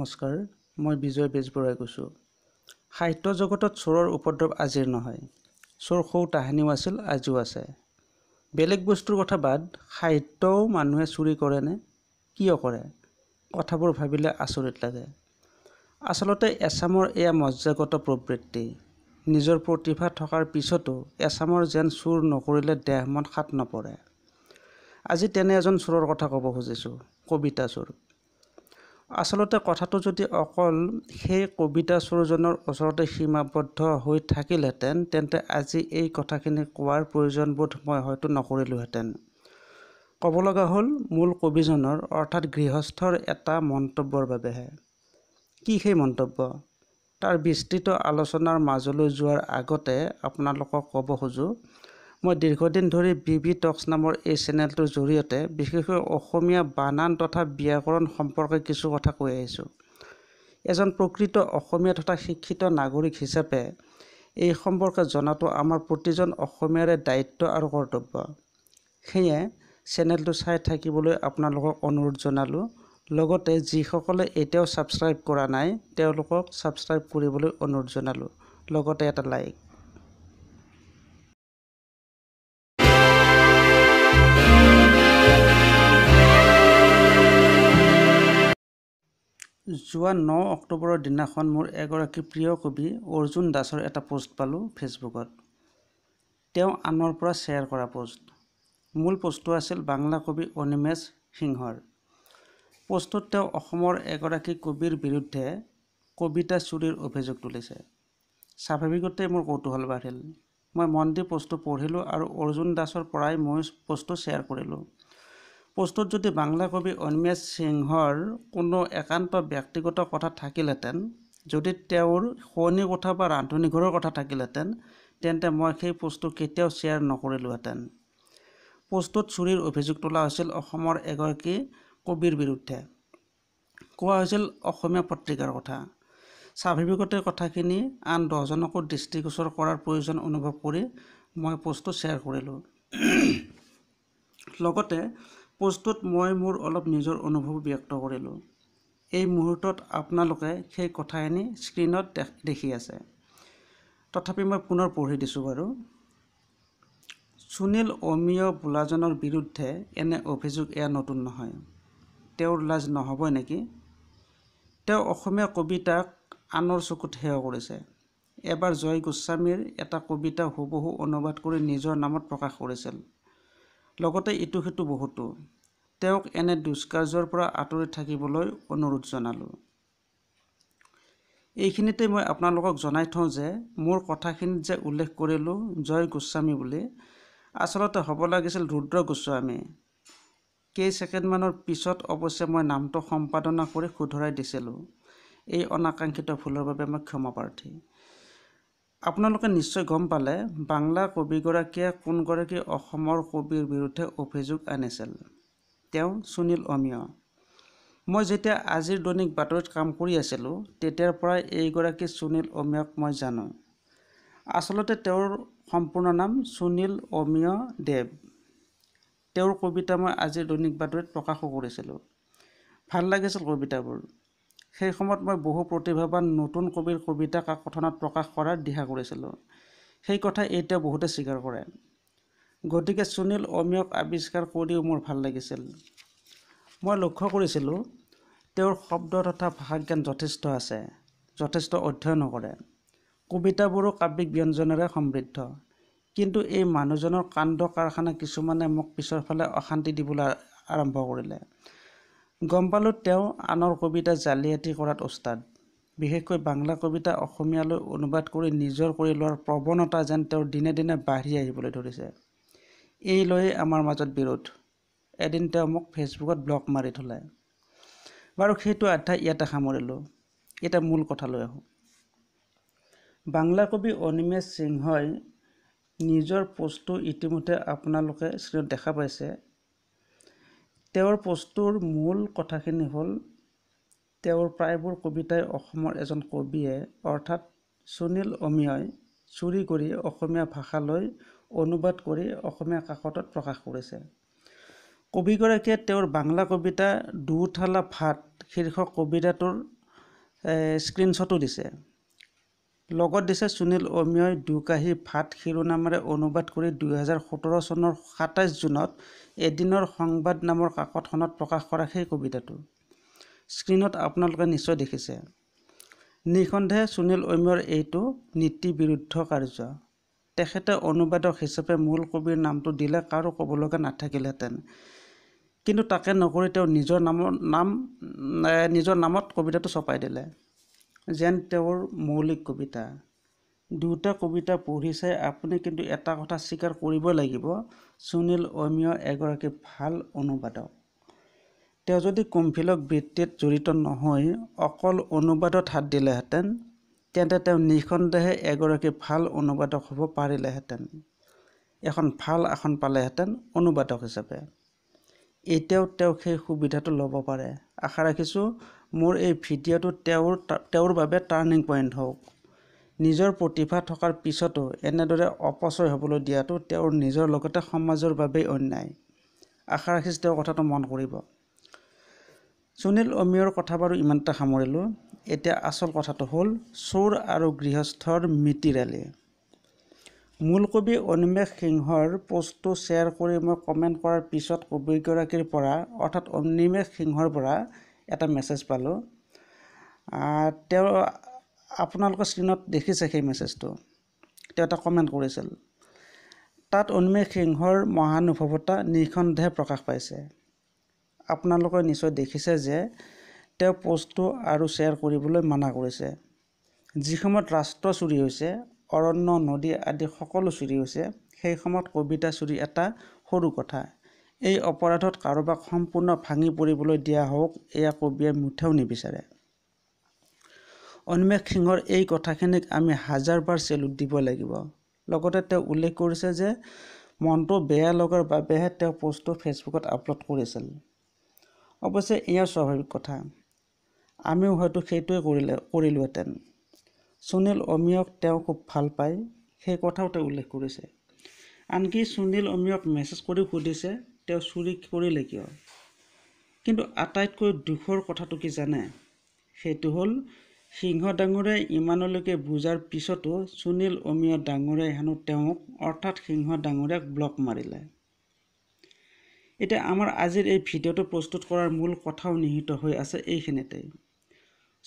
নমস্কাৰ মই বিজয় বেজবৰুৱাই কৈছোঁ সাহিত্য জগতত চোৰৰ উপদ্ৰৱ আজিৰ নহয় চোৰ সৌ তাহানিও আছিল আজিও আছে বেলেগ বস্তুৰ কথা বাদ সাহিত্যও মানুহে চুৰি কৰেনে কিয় কৰে কথাবোৰ ভাবিলে আচৰিত লাগে আচলতে এছামৰ এয়া মজ্জাগত প্ৰবৃত্তি নিজৰ প্ৰতিভা থকাৰ পিছতো এছামৰ যেন চোৰ নকৰিলে দেহ মন সাত নপৰে আজি তেনে এজন চোৰৰ কথা ক'ব খুজিছোঁ কবিতা চোৰ আচলতে কথাটো যদি অকল সেই কবিতা চোৰজনৰ ওচৰতে সীমাবদ্ধ হৈ থাকিলহেঁতেন তেন্তে আজি এই কথাখিনি কোৱাৰ প্ৰয়োজনবোধ মই হয়তো নকৰিলোহেঁতেন ক'ব লগা হ'ল মূল কবিজনৰ অৰ্থাৎ গৃহস্থৰ এটা মন্তব্যৰ বাবেহে কি সেই মন্তব্য তাৰ বিস্তৃত আলোচনাৰ মাজলৈ যোৱাৰ আগতে আপোনালোকক ক'ব খোজোঁ মই দীৰ্ঘদিন ধৰি বি বি টক্স নামৰ এই চেনেলটোৰ জৰিয়তে বিশেষকৈ অসমীয়া বানান তথা ব্যাকৰণ সম্পৰ্কে কিছু কথা কৈ আহিছোঁ এজন প্ৰকৃত অসমীয়া তথা শিক্ষিত নাগৰিক হিচাপে এই সম্পৰ্কে জনাটো আমাৰ প্ৰতিজন অসমীয়াৰে দায়িত্ব আৰু কৰ্তব্য সেয়ে চেনেলটো চাই থাকিবলৈ আপোনালোকক অনুৰোধ জনালোঁ লগতে যিসকলে এতিয়াও ছাবস্ক্ৰাইব কৰা নাই তেওঁলোকক ছাবস্ক্ৰাইব কৰিবলৈ অনুৰোধ জনালোঁ লগতে এটা লাইক যোৱা ন অক্টোবৰৰ দিনাখন মোৰ এগৰাকী প্ৰিয় কবি অৰ্জুন দাসৰ এটা পোষ্ট পালোঁ ফেচবুকত তেওঁ আনৰ পৰা শ্বেয়াৰ কৰা পোষ্ট মূল পোষ্টটো আছিল বাংলা কবি অনিমেষ সিংহৰ পোষ্টত তেওঁ অসমৰ এগৰাকী কবিৰ বিৰুদ্ধে কবিতা চুৰিৰ অভিযোগ তুলিছে স্বাভাৱিকতে মোৰ কৌতূহল বাঢ়িল মই মন দি পোষ্টটো পঢ়িলোঁ আৰু অৰ্জুন দাসৰ পৰাই মই পোষ্টটো শ্বেয়াৰ কৰিলোঁ প্ৰশ্নত যদি বাংলা কবি অন্মেষ সিংহৰ কোনো একান্ত ব্যক্তিগত কথা থাকিলহেঁতেন যদি তেওঁৰ শুৱনি কথা বা ৰান্ধনিঘৰৰ কথা থাকিলহেঁতেন তেন্তে মই সেই পোষ্টটো কেতিয়াও শ্বেয়াৰ নকৰিলোহেঁতেন প'ষ্টত চুৰিৰ অভিযোগ তোলা হৈছিল অসমৰ এগৰাকী কবিৰ বিৰুদ্ধে কোৱা হৈছিল অসমীয়া পত্ৰিকাৰ কথা স্বাভাৱিকতে কথাখিনি আন দহজনকো দৃষ্টিগোচৰ কৰাৰ প্ৰয়োজন অনুভৱ কৰি মই পোষ্টটো শ্বেয়াৰ কৰিলোঁ লগতে প'ষ্টত মই মোৰ অলপ নিজৰ অনুভৱ ব্যক্ত কৰিলোঁ এই মুহূৰ্তত আপোনালোকে সেই কথাখিনি স্ক্ৰীণত দেখি আছে তথাপি মই পুনৰ পঢ়ি দিছোঁ বাৰু সুনীল অমীয় বোলাজনৰ বিৰুদ্ধে এনে অভিযোগ এয়া নতুন নহয় তেওঁৰ লাজ নহ'বই নেকি তেওঁ অসমীয়া কবিতাক আনৰ চকুত সেৱা কৰিছে এবাৰ জয় গোস্বামীৰ এটা কবিতা হুবহু অনুবাদ কৰি নিজৰ নামত প্ৰকাশ কৰিছিল লগতে ইটো সিটো বহুতো তেওঁক এনে দুষ্কাৰ্যৰ পৰা আঁতৰি থাকিবলৈ অনুৰোধ জনালোঁ এইখিনিতে মই আপোনালোকক জনাই থওঁ যে মোৰ কথাখিনিত যে উল্লেখ কৰিলোঁ জয় গোস্বামী বুলি আচলতে হ'ব লাগিছিল ৰুদ্ৰ গোস্বামী কেই ছেকেণ্ডমানৰ পিছত অৱশ্যে মই নামটো সম্পাদনা কৰি শুধৰাই দিছিলোঁ এই অনাকাংক্ষিত ভুলৰ বাবে মই ক্ষমা প্ৰাৰ্থী আপোনালোকে নিশ্চয় গম পালে বাংলা কবিগৰাকীয়ে কোনগৰাকী অসমৰ কবিৰ বিৰুদ্ধে অভিযোগ আনিছিল তেওঁ সুনীল অমিয় মই যেতিয়া আজিৰ দৈনিক বাতৰিত কাম কৰি আছিলোঁ তেতিয়াৰ পৰাই এইগৰাকী সুনীল অমিয়ক মই জানো আচলতে তেওঁৰ সম্পূৰ্ণ নাম সুনীল অমিয় দেৱ তেওঁৰ কবিতা মই আজিৰ দৈনিক বাতৰিত প্ৰকাশো কৰিছিলোঁ ভাল লাগিছিল কবিতাবোৰ সেই সময়ত মই বহু প্ৰতিভাৱান নতুন কবিৰ কবিতা কাকথনত প্ৰকাশ কৰাৰ দিহা কৰিছিলোঁ সেই কথা এতিয়াও বহুতে স্বীকাৰ কৰে গতিকে সুনীল অমিয়ক আৱিষ্কাৰ কৰিও মোৰ ভাল লাগিছিল মই লক্ষ্য কৰিছিলোঁ তেওঁৰ শব্দ তথা ভাষা জ্ঞান যথেষ্ট আছে যথেষ্ট অধ্যয়নো কৰে কবিতাবোৰো কাব্যিক ব্যঞ্জনেৰে সমৃদ্ধ কিন্তু এই মানুহজনৰ কাণ্ড কাৰখানা কিছুমানে মোক পিছৰ ফালে অশান্তি দিবলৈ আৰম্ভ কৰিলে গম পালোঁ তেওঁ আনৰ কবিতা জালিয়াতি কৰাত ওস্তাদ বিশেষকৈ বাংলা কবিতা অসমীয়ালৈ অনুবাদ কৰি নিজৰ কৰি লোৱাৰ প্ৰৱণতা যেন তেওঁ দিনে দিনে বাঢ়ি আহিবলৈ ধৰিছে এই লৈয়ে আমাৰ মাজত বিৰোধ এদিন তেওঁ মোক ফেচবুকত ব্লগ মাৰি থ'লে বাৰু সেইটো অধ্যায় ইয়াতে সামৰিলোঁ এতিয়া মূল কথালৈ আহোঁ বাংলা কবি অনিমেষ সিংহই নিজৰ প'ষ্টটো ইতিমধ্যে আপোনালোকে স্ক্ৰীণত দেখা পাইছে তেওঁৰ প'ষ্টটোৰ মূল কথাখিনি হ'ল তেওঁৰ প্ৰায়বোৰ কবিতাই অসমৰ এজন কবিয়ে অৰ্থাৎ সুনীল অমিয়াই চুৰি কৰি অসমীয়া ভাষালৈ অনুবাদ কৰি অসমীয়া কাষতত প্ৰকাশ কৰিছে কবিগৰাকীয়ে তেওঁৰ বাংলা কবিতা দুঠালা ভাত শীৰ্ষক কবিতাটোৰ স্ক্ৰীণশ্বটো দিছে লগত দিছে সুনীল অমিয়ই দুকাহী ভাত শিৰোনামেৰে অনুবাদ কৰি দুহেজাৰ সোতৰ চনৰ সাতাইছ জুনত এদিনৰ সংবাদ নামৰ কাকতখনত প্ৰকাশ কৰা সেই কবিতাটো স্ক্ৰীণত আপোনালোকে নিশ্চয় দেখিছে নিঃসন্দেহে সুনীল অমিয়ৰ এইটো নীতি বিৰুদ্ধ কাৰ্য তেখেতে অনুবাদক হিচাপে মূল কবিৰ নামটো দিলে কাৰো ক'বলগা নাথাকিলহেঁতেন কিন্তু তাকে নকৰি তেওঁ নিজৰ নামৰ নাম নিজৰ নামত কবিতাটো চপাই দিলে যেন তেওঁৰ মৌলিক কবিতা দুটা কবিতা পঢ়িছে আপুনি কিন্তু এটা কথা স্বীকাৰ কৰিব লাগিব সুনীল অমীয় এগৰাকী ভাল অনুবাদক তেওঁ যদি কুম্ফিলক বৃত্তিত জড়িত নহৈ অকল অনুবাদত হাত দিলেহেঁতেন তেন্তে তেওঁ নিঃসন্দেহে এগৰাকী ভাল অনুবাদক হ'ব পাৰিলেহেঁতেন এখন ভাল আসন পালেহেঁতেন অনুবাদক হিচাপে এতিয়াও তেওঁ সেই সুবিধাটো ল'ব পাৰে আশা ৰাখিছোঁ মোৰ এই ভিডিঅ'টো তেওঁৰ তেওঁৰ বাবে টাৰ্ণিং পইণ্ট হওক নিজৰ প্ৰতিভা থকাৰ পিছতো এনেদৰে অপচয় হ'বলৈ দিয়াটো তেওঁৰ নিজৰ লগতে সমাজৰ বাবেই অন্যায় আশা ৰাখিছোঁ তেওঁ কথাটো মন কৰিব সুনীল অমিয়ৰ কথা বাৰু ইমানটা সামৰিলোঁ এতিয়া আচল কথাটো হ'ল চোৰ আৰু গৃহস্থৰ মিতিৰালি মূল কবি অনিমেষ সিংহৰ পষ্টটো শ্বেয়াৰ কৰি মই কমেণ্ট কৰাৰ পিছত কবিগৰাকীৰ পৰা অৰ্থাৎ অনিমেষ সিংহৰ পৰা এটা মেছেজ পালোঁ তেওঁ আপোনালোকৰ স্ক্ৰীণত দেখিছে সেই মেছেজটো তেওঁ এটা কমেণ্ট কৰিছিল তাত উন্মেষ সিংহৰ মহানুভৱতা নিঃসন্দেহে প্ৰকাশ পাইছে আপোনালোকে নিশ্চয় দেখিছে যে তেওঁ পষ্টটো আৰু শ্বেয়াৰ কৰিবলৈ মানা কৰিছে যি সময়ত ৰাষ্ট্ৰ চুৰি হৈছে অৰণ্য নদী আদি সকলো চুৰি হৈছে সেই সময়ত কবিতা চুৰি এটা সৰু কথা এই অপৰাধত কাৰোবাক সম্পূৰ্ণ ভাঙি পৰিবলৈ দিয়া হওক এয়া কবিয়ে মুঠেও নিবিচাৰে অনমেষ সিঙৰ এই কথাখিনিক আমি হাজাৰ বাৰ চেলুট দিব লাগিব লগতে তেওঁ উল্লেখ কৰিছে যে মনটো বেয়া লগাৰ বাবেহে তেওঁ পষ্টটো ফেচবুকত আপলোড কৰিছিল অৱশ্যে এয়া স্বাভাৱিক কথা আমিও হয়তো সেইটোৱে কৰিলে কৰিলোহেঁতেন সুনীল অমিয়ক তেওঁ খুব ভাল পায় সেই কথাও তেওঁ উল্লেখ কৰিছে আনকি সুনীল অমিয়ক মেছেজ কৰিও সুধিছে তেওঁ চুৰি কৰিলে কিয় কিন্তু আটাইতকৈ দুখৰ কথাটো কি জানে সেইটো হ'ল সিংহ ডাঙৰে ইমানলৈকে বুজাৰ পিছতো সুনীল অমিয়া ডাঙৰে হেনো তেওঁক অৰ্থাৎ সিংহ ডাঙৰীয়াক ব্লক মাৰিলে এতিয়া আমাৰ আজিৰ এই ভিডিঅ'টো প্ৰস্তুত কৰাৰ মূল কথাও নিহিত হৈ আছে এইখিনিতে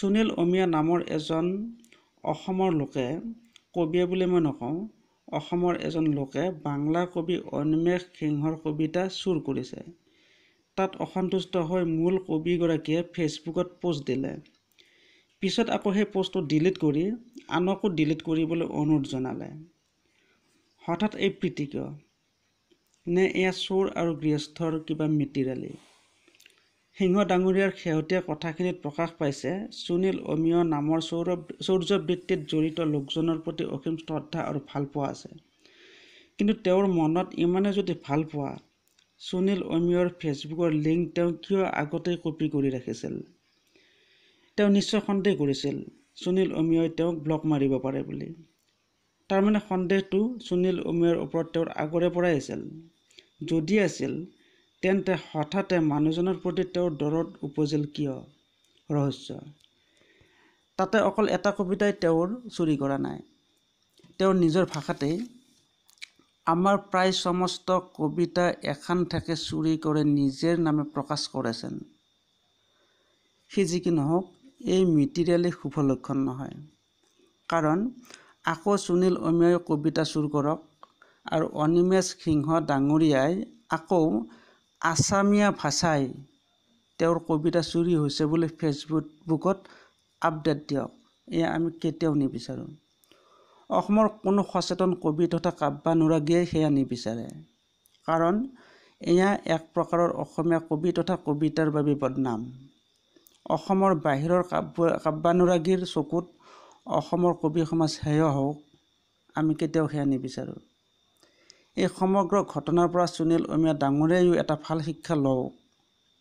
সুনীল অমীয়া নামৰ এজন অসমৰ লোকে কবিয়ে বুলি মই নকওঁ অসমৰ এজন লোকে বাংলা কবি অনিমেষ সিংহৰ কবিতা চুৰ কৰিছে তাত অসন্তুষ্ট হৈ মূল কবিগৰাকীয়ে ফেচবুকত পোষ্ট দিলে পিছত আকৌ সেই পোষ্টটো ডিলিট কৰি আনকো ডিলিট কৰিবলৈ অনুৰোধ জনালে হঠাৎ এই প্ৰীতিকীয় নে এয়া চোৰ আৰু গৃহস্থৰ কিবা মিতিৰালি সিংহ ডাঙৰীয়াৰ শেহতীয়া কথাখিনিত প্ৰকাশ পাইছে সুনীল অমিয় নামৰ চৌৰভ চৌৰ্যবৃত্তিত জড়িত লোকজনৰ প্ৰতি অসীম শ্ৰদ্ধা আৰু ভালপোৱা আছে কিন্তু তেওঁৰ মনত ইমানে যদি ভাল পোৱা সুনীল অমিয়ৰ ফেচবুকৰ লিংক তেওঁ কিয় আগতেই কপি কৰি ৰাখিছিল তেওঁ নিশ্চয় সন্দেহ কৰিছিল সুনীল অমিয়ই তেওঁক ব্লক মাৰিব পাৰে বুলি তাৰমানে সন্দেহটো সুনীল অমীয়ৰ ওপৰত তেওঁৰ আগৰে পৰাই আছিল যদি আছিল তেন্তে হঠাতে মানুহজনৰ প্ৰতি তেওঁৰ দৰদ উপজিল কিয় ৰহস্য তাতে অকল এটা কবিতাই তেওঁৰ চুৰি কৰা নাই তেওঁৰ নিজৰ ভাষাতেই আমাৰ প্ৰায় সমস্ত কবিতা এখন ঠেকে চুৰি কৰে নিজৰ নামে প্ৰকাশ কৰিছেন সি যি কি নহওক এই মেটেৰিয়েলেই শুভ লক্ষণ নহয় কাৰণ আকৌ সুনীল অমিয়াই কবিতা চুৰ কৰক আৰু অনিমেষ সিংহ ডাঙৰীয়াই আকৌ আছামীয়া ভাষাই তেওঁৰ কবিতা চুৰি হৈছে বুলি ফেচবুক বুকত আপডেট দিয়ক এয়া আমি কেতিয়াও নিবিচাৰোঁ অসমৰ কোনো সচেতন কবি তথা কাব্যানুৰাগীয়ে সেয়া নিবিচাৰে কাৰণ এয়া এক প্ৰকাৰৰ অসমীয়া কবি তথা কবিতাৰ বাবে বদনাম অসমৰ বাহিৰৰ কাব্য কাব্যানুৰাগীৰ চকুত অসমৰ কবি সমাজ সেয়া হওক আমি কেতিয়াও সেয়া নিবিচাৰোঁ এই সমগ্ৰ ঘটনাৰ পৰা সুনীল অমিয়া ডাঙৰেও এটা ভাল শিক্ষা লওক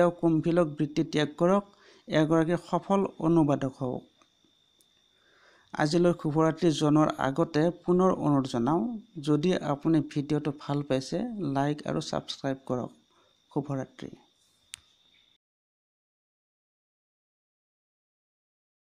তেওঁ কুম্ভিলক বৃত্তি ত্যাগ কৰক এগৰাকী সফল অনুবাদক হওক আজিলৈ শুভৰাত্ৰি জনোৱাৰ আগতে পুনৰ অনুৰোধ জনাওঁ যদি আপুনি ভিডিঅ'টো ভাল পাইছে লাইক আৰু ছাবস্ক্ৰাইব কৰক শুভৰাত্ৰি